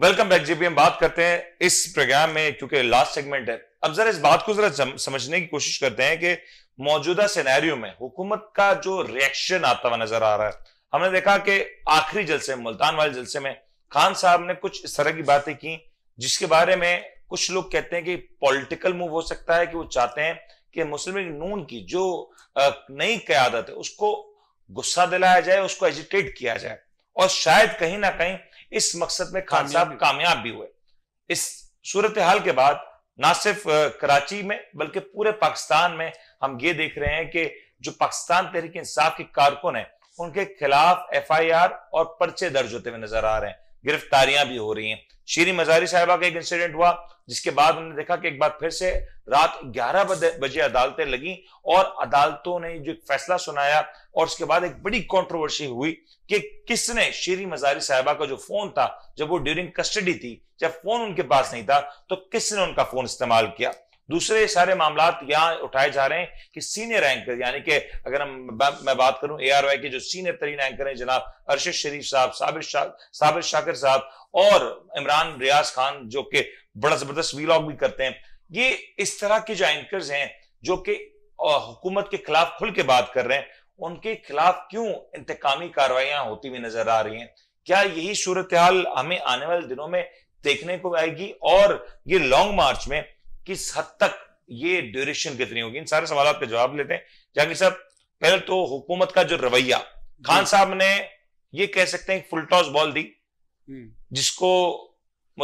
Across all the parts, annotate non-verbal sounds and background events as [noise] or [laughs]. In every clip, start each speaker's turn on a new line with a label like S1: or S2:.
S1: Welcome back GB हम बात करते हैं इस प्रोग्राम में क्योंकि लास्ट सेगमेंट है अब जरा इस बात को जरा समझने की कोशिश करते हैं कि मौजूदा सिनेरियो में हुकूमत का जो रिएक्शन आता हुआ नजर आ रहा है हमने देखा कि आखिरी जलसे मुल्तान वाले जलसे में खान साहब ने कुछ इस तरह की बातें की जिसके बारे में कुछ लोग कहते हैं कि पॉलिटिकल मूव हो सकता है कि वो चाहते हैं कि मुस्लिम नून की जो नई क्यादत है उसको गुस्सा दिलाया जाए उसको एजिटेट किया जाए और शायद कहीं ना कहीं इस मकसद में खान साहब कामयाब भी हुए इस सूरत हाल के बाद ना सिर्फ कराची में बल्कि पूरे पाकिस्तान में हम ये देख रहे हैं कि जो पाकिस्तान तहरीक इंसाफ के कारकुन है उनके खिलाफ एफ आई आर और पर्चे दर्ज होते हुए नजर आ रहे हैं गिरफ्तारियां भी हो रही हैं श्री मजारी साहिबा का एक इंसिडेंट हुआ जिसके बाद उन्होंने देखा कि एक बार फिर से रात 11 बजे अदालतें लगी और अदालतों ने जो फैसला सुनाया और उसके बाद एक बड़ी कंट्रोवर्सी हुई कि किसने श्री मजारी साहिबा का जो फोन था जब वो ड्यूरिंग कस्टडी थी जब फोन उनके पास नहीं था तो किसने उनका फोन इस्तेमाल किया दूसरे सारे मामला यहाँ उठाए जा रहे हैं कि सीनियर एंकर यानी कि अगर हम मैं बात करूं एआरवाई के जो सीनियर तरीन एंकर हैं जनाब अरशद शरीफ साहब साबिर शा, साबिर शाकर साहब और इमरान रियाज खान जो कि बड़ा जबरदस्त वीलॉग भी करते हैं ये इस तरह के जो एंकर हैं जो कि हुकूमत के खिलाफ खुल के बात कर रहे हैं उनके खिलाफ क्यों इंतकामी कार्रवाइयां होती हुई नजर आ रही हैं क्या यही सूरत हाल हमें आने वाले दिनों में देखने को आएगी और ये लॉन्ग मार्च में किस हद तक ये ड्यूरेशन कितनी होगी इन सारे सवाल आपके जवाब लेते हैं जहांगीर साहब पहले तो हुकूमत का जो रवैया खान साहब ने ये कह सकते हैं फुल टॉस बॉल दी हम्म। जिसको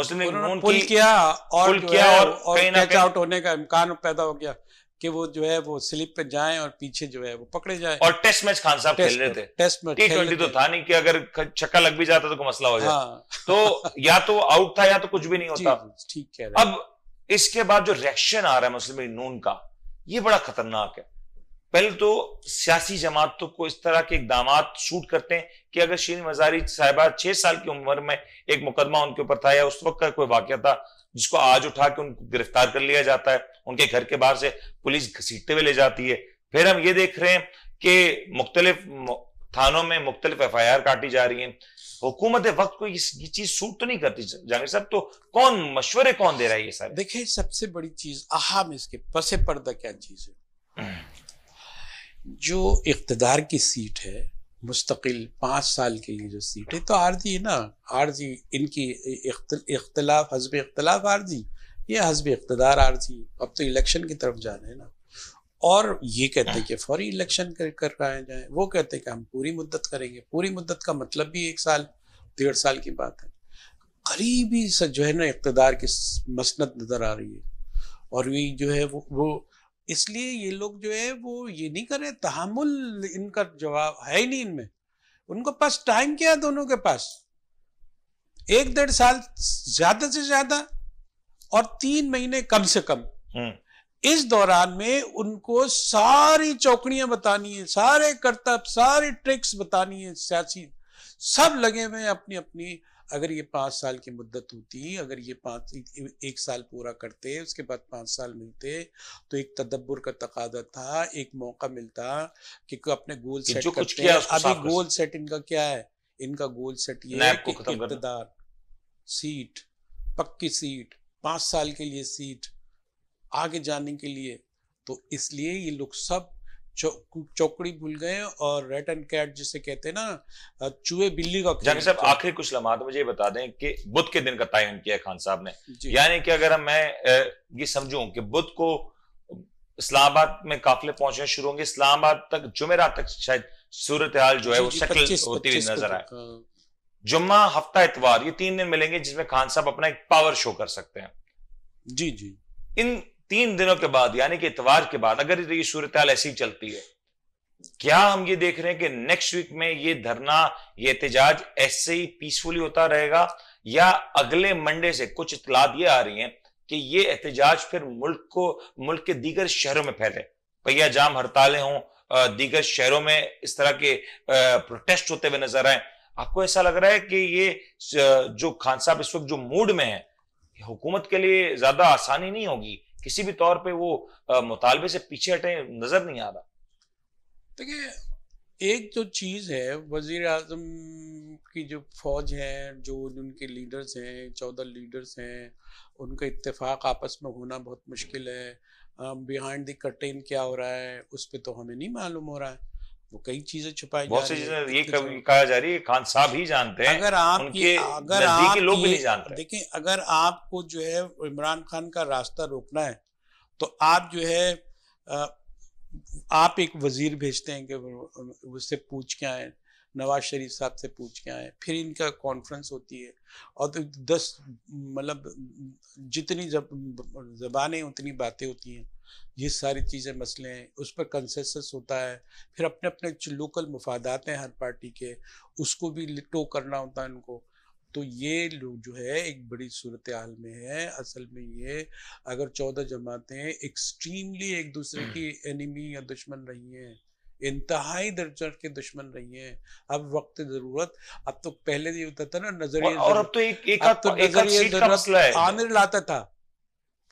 S2: मुस्लिम पुल किया और पुल किया और, और कहीं आउट होने का इम्कान पैदा हो गया कि वो जो है वो स्लिप पे जाएं और पीछे जो है वो पकड़े जाए और टेस्ट मैच खान साहब खेल रहे थे टेस्ट मैच टी ट्वेंटी तो
S1: था नहीं कि अगर छक्का लग भी जाता तो मसला हो जाए हाँ। तो या तो आउट था या तो कुछ भी नहीं होता
S2: [laughs] ठीक है अब
S1: इसके बाद जो रिएक्शन आ रहा है मुस्लिम नून का ये बड़ा खतरनाक है पहले तो सियासी जमातों को इस तरह के इकदाम शूट करते हैं कि अगर शीन मजारी साहिबा छह साल की उम्र में एक मुकदमा उनके ऊपर था या उस वक्त का कोई वाक्य था जिसको आज उठा के उनको गिरफ्तार कर लिया जाता है उनके घर के बाहर से पुलिस घसीटते हुए ले जाती है फिर हम ये देख रहे हैं कि मुख्तलिफ थानों में मुख्तलिफ एफ आई आर काटी जा रही है हुकूमत वक्त को ये चीज सूट तो नहीं करती
S2: जाकिर साहब तो कौन मशवरे कौन दे रहा है ये सर देखिए सबसे बड़ी चीज अहम इसके पसे पर्दा क्या चीज है हम्म। जो इकतदार की सीट है मुस्तकिल पाँच साल के लिए जो सीट है तो आरजी है ना आरजी इनकी इख्तलाफ हजब इख्तलाफ आरजी ये हजब इकतदार आरजी अब तो इलेक्शन की तरफ जा रहे हैं ना और ये कहते हैं हाँ। कि फौरी इलेक्शन कर करवाया जाए वो कहते हैं कि हम पूरी मुद्दत करेंगे पूरी मुद्दत का मतलब भी एक साल डेढ़ साल की बात है करीबी जो है ना इकतदार की मसनत नज़र आ रही है और ये जो है वो वो इसलिए ये लोग जो है वो ये नहीं करे तहमुल इनका जवाब है ही नहीं इनमें उनको पास टाइम क्या है दोनों के पास एक डेढ़ साल ज्यादा से ज्यादा और तीन महीने कम से कम हम्म। इस दौरान में उनको सारी चौकड़ियां बतानी है सारे करतब सारी ट्रिक्स बतानी है सियासी सब लगे हुए हैं अपनी अपनी अगर ये पांच साल की मुद्दत होती अगर ये पांच एक साल पूरा करते उसके बाद पांच साल मिलते तो एक तदब्बर का तकादा था एक मौका मिलता कि अपने गोल सेट जो कुछ किया अभी गोल सेट इनका क्या है इनका गोल सेट ये है कि इकतदार सीट पक्की सीट पांच साल के लिए सीट आगे जाने के लिए तो इसलिए ये लोग सब चौकड़ी भूल गए और रेट एंड कैट जिसे कहते हैं ना चूहे बिल्ली का जाकिर साहब आखिरी
S1: कुछ लम्हा तो मुझे बता दें कि बुद्ध के दिन का तयन किया खान साहब ने यानी कि अगर मैं ये समझूं कि बुद्ध को इस्लामाबाद में काफिले पहुंचने शुरू होंगे इस्लामाबाद तक जुमेरा तक शायद सूरत हाल जो है वो शक्ल होती हुई नजर आए हाँ। जुम्मा हफ्ता इतवार ये तीन दिन मिलेंगे जिसमें खान साहब अपना एक पावर शो कर सकते हैं जी जी इन तीन दिनों के बाद यानी कि इतवार के बाद अगर ये सूरत ऐसी चलती है क्या हम ये देख रहे हैं कि नेक्स्ट वीक में ये धरना ये एहतजाज ऐसे ही पीसफुली होता रहेगा या अगले मंडे से कुछ इतलात ये आ रही हैं कि ये एहतजाज फिर मुल्क को मुल्क के दीगर शहरों में फैले पहिया जाम हड़तालें हों दीगर शहरों में इस तरह के प्रोटेस्ट होते हुए नजर आए आपको ऐसा लग रहा है कि ये जो खान साहब इस वक्त जो मूड में है हुकूमत के लिए ज्यादा आसानी नहीं होगी किसी भी तौर पे वो मुतालबे से पीछे हटे नजर नहीं आ रहा
S2: देखिए एक जो चीज़ है वजीर अजम की जो फौज है जो उनके लीडर्स हैं चौदह लीडर्स हैं उनका इत्तेफाक आपस में होना बहुत मुश्किल है बिहाइंड द कर्टेन क्या हो रहा है उस पर तो हमें नहीं मालूम हो रहा है वो कई चीजें छुपाई बहुत सी चीजें
S1: ये कहा जा रही है खान साहब ही जानते हैं अगर आप उनके अगर आप लोग भी नहीं जानते
S2: देखिए अगर आपको जो है इमरान खान का रास्ता रोकना है तो आप जो है आप एक वजीर भेजते हैं कि उससे पूछ के आए नवाज शरीफ साहब से पूछ के आए फिर इनका कॉन्फ्रेंस होती है और तो दस मतलब जितनी जब जबानें उतनी बातें होती हैं ये सारी चीज़ें मसले हैं उस पर कंसेसस होता है फिर अपने अपने लोकल मफादात हैं हर पार्टी के उसको भी लिटो करना होता है उनको तो ये लोग जो है एक बड़ी सूरत हाल में है असल में ये अगर चौदह जमातें एक्सट्रीमली एक दूसरे की एनिमी या दुश्मन रही हैं इंतहाई दर्जा के दुश्मन रही हैं अब वक्त जरूरत अब तो पहले ये होता था ना नजरिया और अब तो एक एक, तो एक, एक, एक, एक, एक, एक, एक, एक आमिर लाता था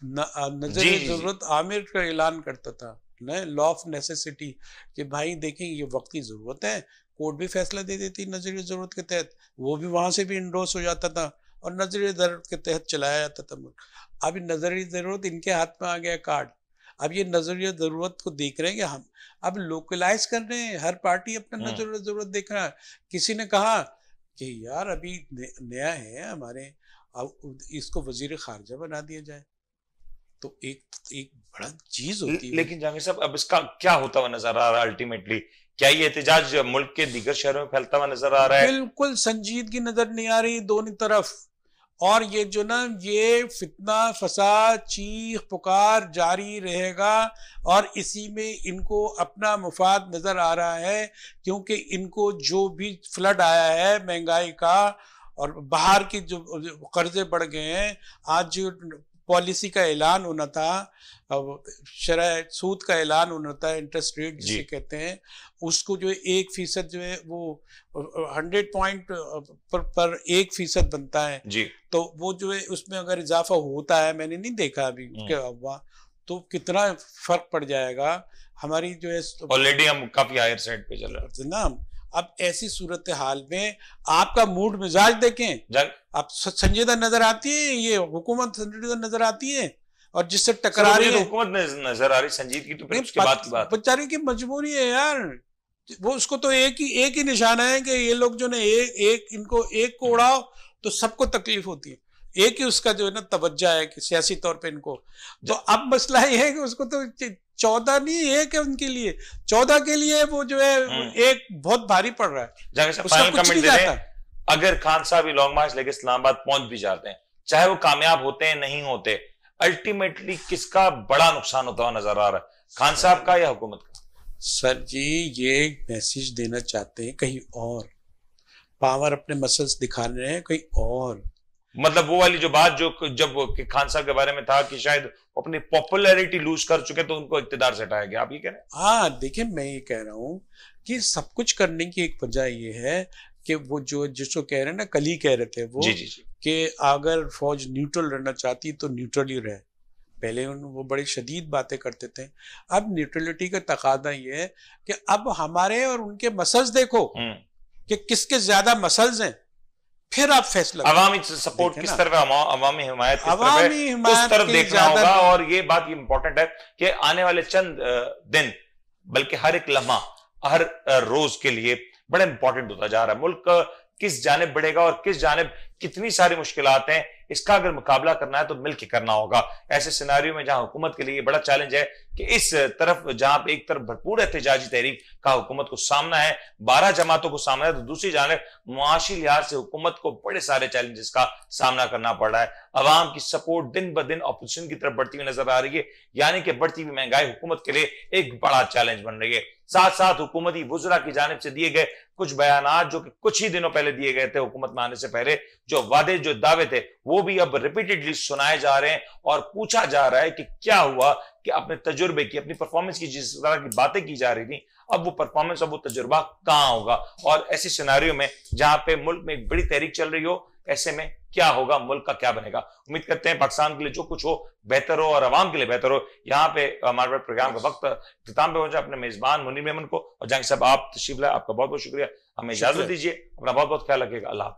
S2: नजर जरूरत आमिर का ऐलान करता था लॉ ऑफ नेसेसिटी कि भाई देखें ये वक्त की जरूरत है कोर्ट भी फैसला दे देती नजर जरूरत के तहत वो भी वहां से भी इंडोर्स हो जाता था और नजर जरूरत के तहत चलाया जाता था मुल्क अब नजर जरूरत इनके हाथ में आ गया कार्ड अब ये नजर ज़रूरत को देख रहे हैं कि हम अब लोकलाइज कर रहे हैं हर पार्टी अपना हाँ। नजर ज़रूरत देख रहा है किसी ने कहा कि यार अभी नया है हमारे अब इसको वजीर खारजा बना दिया जाए तो एक एक बड़ा चीज होती है लेकिन
S1: जामिर साहब अब इसका क्या होता हुआ नजर आ रहा है अल्टीमेटली क्या ये एहतजाज मुल्क के दीगर शहरों में फैलता हुआ नजर आ रहा है
S2: बिल्कुल संजीदगी नजर नहीं आ रही दोनों तरफ और ये जो ना ये फितना फसाद चीख पुकार जारी रहेगा और इसी में इनको अपना मुफाद नज़र आ रहा है क्योंकि इनको जो भी फ्लड आया है महंगाई का और बाहर की जो कर्जे बढ़ गए हैं आज जो पॉलिसी का ऐलान होना था शराय सूद का ऐलान होना था इंटरेस्ट रेट जिसे कहते हैं उसको जो एक फीसद जो है वो हंड्रेड पॉइंट पर, पर एक फीसद बनता है जी तो वो जो है उसमें अगर इजाफा होता है मैंने नहीं देखा अभी हम्म। उसके अलावा तो कितना फर्क पड़ जाएगा हमारी जो है ऑलरेडी हम काफी हायर साइड पे चल रहे हैं ना अब ऐसी सूरत हाल में आपका मूड मिजाज देखें आप संजीदा नजर आती है ये हुकूमत संजीदा नजर आती है और जिससे टकरा रही है नजर आ रही संजीद की तो फिर उसके बाद की बात बेचारे की मजबूरी है यार वो उसको तो एक ही एक ही निशाना है कि ये लोग जो ना एक एक इनको एक को हम्म। उड़ाओ तो सबको तकलीफ होती है एक ही उसका जो है ना तवज्जा है कि सियासी तौर पे इनको तो अब मसला ये है कि उसको तो चौदह नहीं एक है उनके लिए चौदह के लिए वो जो है हम्म। एक बहुत भारी पड़ रहा
S1: है फाइनल अगर खान साहब लॉन्ग मार्च लेके इस्लामाबाद पहुंच भी जाते हैं चाहे वो कामयाब होते हैं नहीं होते अल्टीमेटली किसका बड़ा नुकसान होता हुआ नजर आ रहा
S2: है खान साहब का या हुकूमत का सर जी ये मैसेज देना चाहते हैं कहीं और पावर अपने मसल्स दिखा रहे हैं कहीं और मतलब वो वाली
S1: जो बात जो जब खान साहब के बारे में था कि शायद अपनी पॉपुलैरिटी लूज कर चुके तो उनको इकतेदार से हटाया गया आप ये कह रहे
S2: हैं हाँ देखिए मैं ये कह रहा हूँ कि सब कुछ करने की एक वजह ये है कि वो जो जिसको कह रहे हैं ना कल ही कह रहे थे वो जी जी जी। कि अगर फौज न्यूट्रल रहना चाहती तो न्यूट्रल ही रहे पहले उन वो बड़ी शदीद बातें करते थे अब न्यूट्रलिटी का तकादा ये है कि अब हमारे और उनके मसल्स देखो हम्म। कि किसके ज्यादा मसल्स हैं फिर आप फैसला अवामी सपोर्ट किस तरफ
S1: अवामी हिमायत किस तरफ देखना होगा और ये बात इंपॉर्टेंट है कि आने वाले चंद दिन बल्कि हर एक लम्हा हर रोज के लिए बड़ा इंपॉर्टेंट होता जा रहा है मुल्क किस जानब बढ़ेगा और किस जानब कितनी सारी मुश्किल हैं इसका अगर मुकाबला करना है तो मिलकर करना होगा ऐसे सिनारियों में जहां हुकूमत के लिए बड़ा चैलेंज है कि इस तरफ जहां एक तरफ भरपूर एहतजाजी तहरीक का हुकूमत को सामना है बारह जमातों को सामना है तो दूसरी जानब मुआशी लिहाज से हुकूमत को बड़े सारे चैलेंजेस का सामना करना पड़ रहा है अवाम की सपोर्ट दिन ब दिन अपोजिशन की तरफ बढ़ती हुई नजर आ रही है यानी कि बढ़ती हुई महंगाई हुकूमत के लिए एक बड़ा चैलेंज बन रही है साथ साथ हुकूमती वजरा की जानब से दिए गए कुछ बयान जो कि कुछ ही दिनों पहले दिए गए थे हुकूमत में आने से पहले जो वादे जो दावे थे वो भी अब रिपीटेडली सुनाए जा रहे हैं और पूछा जा रहा है कि क्या हुआ कि अपने तजुर्बे की अपनी परफॉर्मेंस की जिस तरह की बातें की जा रही थी अब वो परफॉर्मेंस और वो तजुर्बा कहाँ होगा और ऐसे सिनारियों में जहां पे मुल्क में एक बड़ी तहरीक चल रही हो ऐसे में क्या होगा मुल्क का क्या बनेगा उम्मीद करते हैं पाकिस्तान के लिए जो कुछ हो बेहतर हो और आवाम के लिए बेहतर हो यहाँ पे हमारे प्रोग्राम का वक्त इख्ताम पे पहुंचा अपने मेजबान मुनीर मेमन को और जंग साहब आप तशीफ लाए आपका बहुत बहुत शुक्रिया हमें इजाजत दीजिए अपना बहुत बहुत ख्याल रखेगा अल्लाह